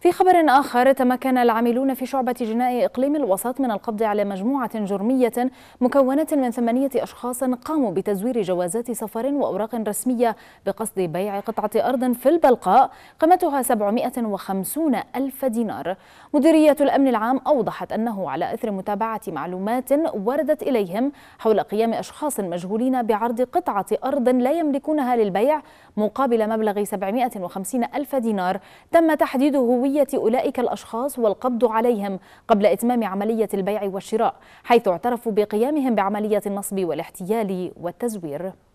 في خبر آخر تمكن العاملون في شعبة جناء إقليم الوسط من القبض على مجموعة جرمية مكونة من ثمانية أشخاص قاموا بتزوير جوازات سفر وأوراق رسمية بقصد بيع قطعة أرض في البلقاء قيمتها 750 ألف دينار مديرية الأمن العام أوضحت أنه على إثر متابعة معلومات وردت إليهم حول قيام أشخاص مجهولين بعرض قطعة أرض لا يملكونها للبيع مقابل مبلغ 750 ألف دينار تم تحديد هوية هوية أولئك الأشخاص والقبض عليهم قبل إتمام عملية البيع والشراء حيث اعترفوا بقيامهم بعملية النصب والاحتيال والتزوير